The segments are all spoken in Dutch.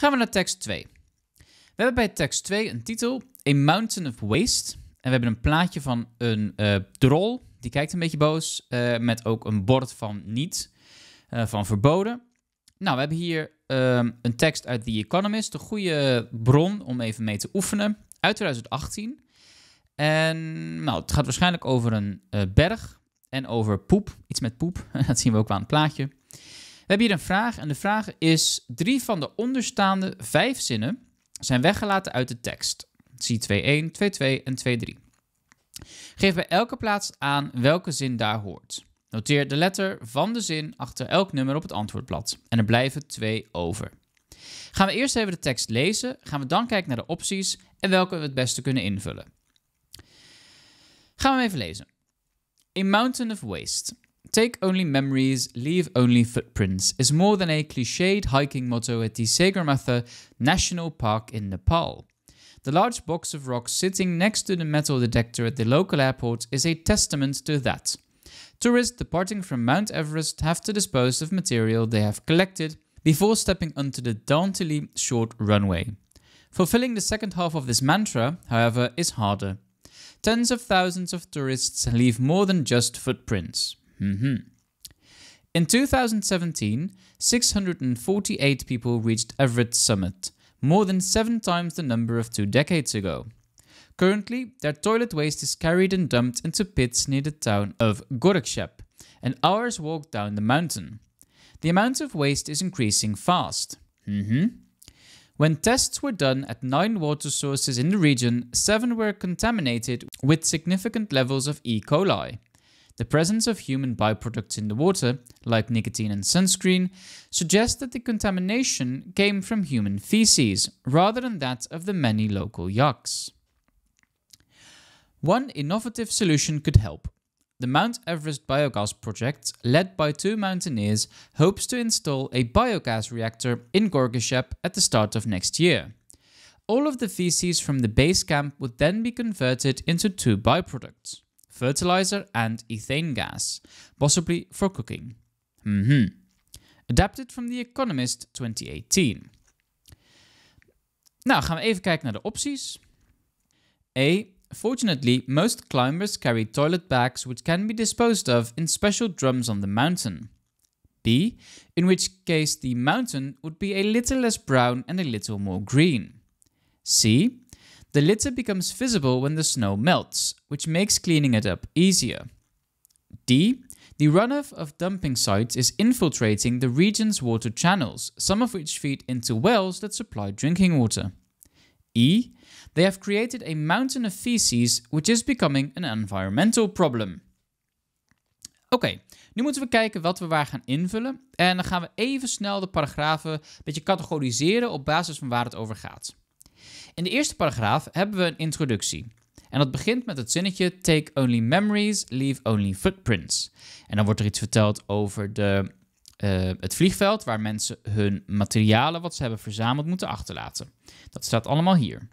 Gaan we naar tekst 2. We hebben bij tekst 2 een titel, A Mountain of Waste. En we hebben een plaatje van een uh, drol, die kijkt een beetje boos, eh, met ook een bord van niet, eh, van verboden. Nou, we hebben hier ehm, een tekst uit The Economist, een goede bron om even mee te oefenen, uit 2018. En nou, het gaat waarschijnlijk over een berg en over poep, iets met poep. Dat zien we ook wel aan het plaatje. We hebben hier een vraag en de vraag is: drie van de onderstaande vijf zinnen zijn weggelaten uit de tekst. Zie 2-1, 2-2 en 2-3. Geef bij elke plaats aan welke zin daar hoort. Noteer de letter van de zin achter elk nummer op het antwoordblad. En er blijven twee over. Gaan we eerst even de tekst lezen, gaan we dan kijken naar de opties en welke we het beste kunnen invullen. Gaan we hem even lezen. In Mountain of Waste Take only memories, leave only footprints is more than a cliched hiking motto at the Sagarmatha National Park in Nepal. The large box of rocks sitting next to the metal detector at the local airport is a testament to that. Tourists departing from Mount Everest have to dispose of material they have collected before stepping onto the dauntingly short runway. Fulfilling the second half of this mantra, however, is harder. Tens of thousands of tourists leave more than just footprints. Mm-hmm. In 2017, 648 people reached Everett Summit, more than seven times the number of two decades ago. Currently, their toilet waste is carried and dumped into pits near the town of Gorekshep, an hour's walk down the mountain. The amount of waste is increasing fast. Mm-hmm. When tests were done at nine water sources in the region, seven were contaminated with significant levels of E. coli. The presence of human byproducts in the water, like nicotine and sunscreen, suggests that the contamination came from human feces rather than that of the many local yaks. One innovative solution could help. The Mount Everest Biogas project, led by two mountaineers, hopes to install a biogas reactor in Gorgashep at the start of next year. All of the feces from the base camp would then be converted into two byproducts fertilizer, and ethane gas, possibly for cooking. Mm-hmm. Adapted from The Economist 2018. Nou, gaan we even kijken naar de opties. A. Fortunately, most climbers carry toilet bags which can be disposed of in special drums on the mountain. B, in which case the mountain would be a little less brown and a little more green. C, The litter becomes visible when the snow melts, which makes cleaning it up easier. D. The runoff of dumping sites is infiltrating the region's water channels, some of which feed into wells that supply drinking water. E. They have created a mountain of feces, which is becoming an environmental problem. Oké, nu moeten we kijken wat we waar gaan invullen. En dan gaan we even snel de paragrafen een beetje categoriseren op basis van waar het over gaat. In de eerste paragraaf hebben we een introductie. En dat begint met het zinnetje Take only memories, leave only footprints. En dan wordt er iets verteld over de, eh, het vliegveld waar mensen hun materialen wat ze hebben verzameld moeten achterlaten. Dat staat allemaal hier.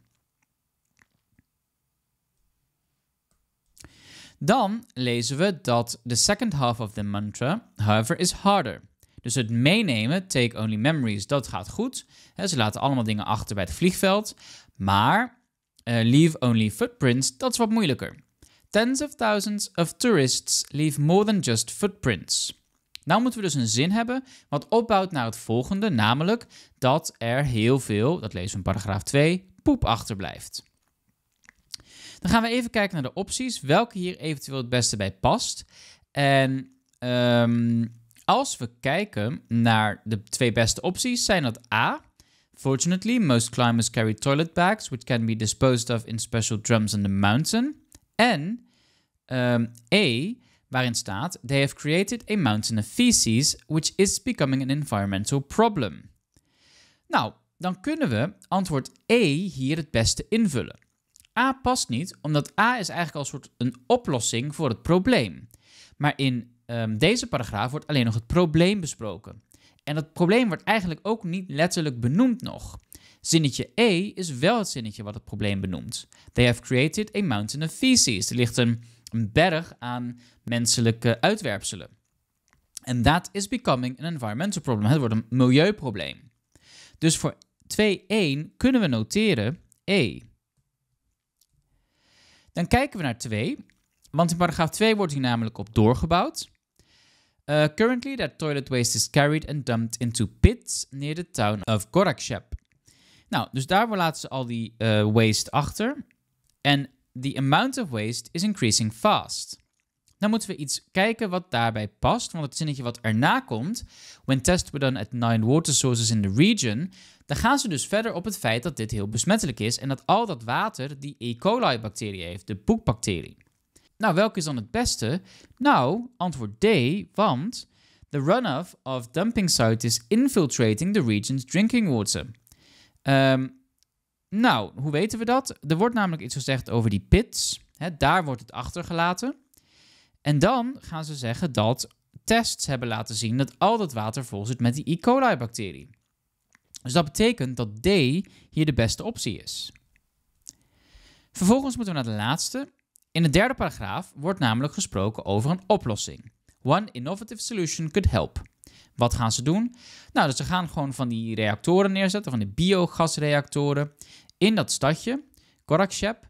Dan lezen we dat the second half of the mantra, however, is harder. Dus het meenemen, take only memories, dat gaat goed. ze laten allemaal dingen achter bij het vliegveld. Maar eh, leave only footprints, dat is wat moeilijker. Tens of thousands of tourists leave more than just footprints. Nou moeten we dus een zin hebben wat opbouwt naar het volgende, namelijk dat er heel veel, dat lezen we in paragraaf 2, poep achterblijft. Dan gaan we even kijken naar de opties, welke hier eventueel het beste bij past. En ehm, als we kijken naar de twee beste opties, zijn dat A. Fortunately, most climbers carry toilet bags, which can be disposed of in special drums on the mountain. En um, E, waarin staat: They have created a mountain of feces, which is becoming an environmental problem. Nou, dan kunnen we antwoord E hier het beste invullen. A past niet, omdat A is eigenlijk al een soort een oplossing voor het probleem. Maar in Ehm, deze paragraaf wordt alleen nog het probleem besproken. En dat probleem wordt eigenlijk ook niet letterlijk benoemd nog. Zinnetje E is wel het zinnetje wat het probleem benoemt. They have created a mountain of feces. Er ligt een, berg aan menselijke uitwerpselen. And that is becoming an environmental problem. Het wordt een milieuprobleem. Dus voor 2-1 kunnen we noteren E. Dan kijken we naar 2, want in paragraaf 2 wordt hier namelijk op doorgebouwd. Uh, currently, that toilet waste is carried and dumped into pits near the town of Gorakhshep. Nou, dus daar laten ze al die eh, waste achter. En the amount of waste is increasing fast. Dan moeten we iets kijken wat daarbij past, want het zinnetje wat erna komt, when tests were done at nine water sources in the region, dan gaan ze dus verder op het feit dat dit heel besmettelijk is en dat al dat water die E. coli-bacterie heeft, de poekbacterie. Nou, welke is dan het beste? Nou, antwoord D, want the runoff of dumping site is infiltrating the region's drinking water. Um, nou, hoe weten we dat? Er wordt namelijk iets gezegd over die pits. He, daar wordt het achtergelaten. En dan gaan ze zeggen dat tests hebben laten zien dat al dat water vol zit met die E. coli-bacterie. Dus dat betekent dat D hier de beste optie is. Vervolgens moeten we naar de laatste. In de derde paragraaf wordt namelijk gesproken over een oplossing. One innovative solution could help. Wat gaan ze doen? Nou, dus ze gaan gewoon van die reactoren neerzetten, van die biogasreactoren, in dat stadje, Korakshep.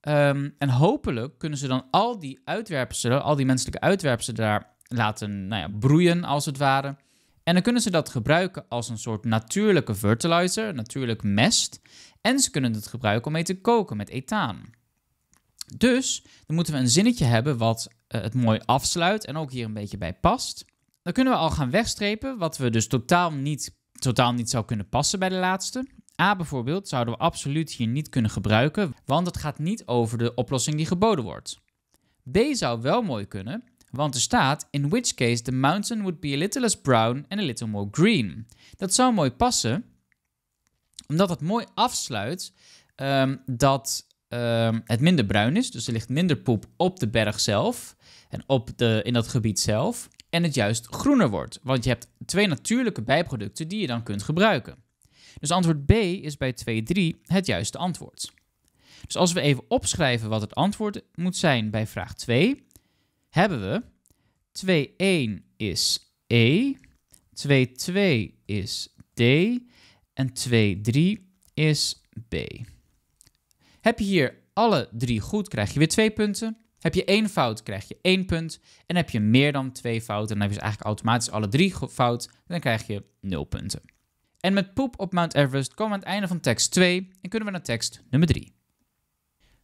Ehm, en hopelijk kunnen ze dan al die uitwerpselen, al die menselijke uitwerpselen daar laten nou ja, broeien, als het ware. En dan kunnen ze dat gebruiken als een soort natuurlijke fertilizer, natuurlijk mest. En ze kunnen het gebruiken om mee te koken met ethaan. Dus dan moeten we een zinnetje hebben wat eh, het mooi afsluit en ook hier een beetje bij past. Dan kunnen we al gaan wegstrepen wat we dus totaal niet, totaal niet zou kunnen passen bij de laatste. A bijvoorbeeld zouden we absoluut hier niet kunnen gebruiken, want het gaat niet over de oplossing die geboden wordt. B zou wel mooi kunnen, want er staat: In which case the mountain would be a little less brown and a little more green. Dat zou mooi passen, omdat het mooi afsluit ehm, dat Ehm, het minder bruin is. Dus er ligt minder poep op de berg zelf en op de, in dat gebied zelf. En het juist groener wordt, want je hebt twee natuurlijke bijproducten die je dan kunt gebruiken. Dus antwoord B is bij 2-3 het juiste antwoord. Dus als we even opschrijven wat het antwoord moet zijn bij vraag 2, hebben we 2-1 is E, 2-2 is D en 2-3 is B. Heb je hier alle drie goed, krijg je weer twee punten. Heb je één fout, krijg je één punt. En heb je meer dan twee fouten, dan heb je dus eigenlijk automatisch alle drie fout, dan krijg je nul punten. En met poep op Mount Everest komen we aan het einde van tekst 2 en kunnen we naar tekst nummer 3.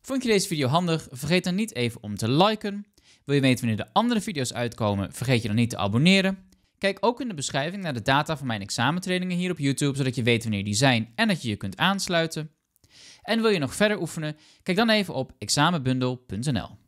Vond je deze video handig? Vergeet dan niet even om te liken. Wil je weten wanneer de andere video's uitkomen? Vergeet je dan niet te abonneren. Kijk ook in de beschrijving naar de data van mijn examentrainingen hier op YouTube, zodat je weet wanneer die zijn en dat je je kunt aansluiten. En wil je nog verder oefenen? Kijk dan even op examenbundel.nl.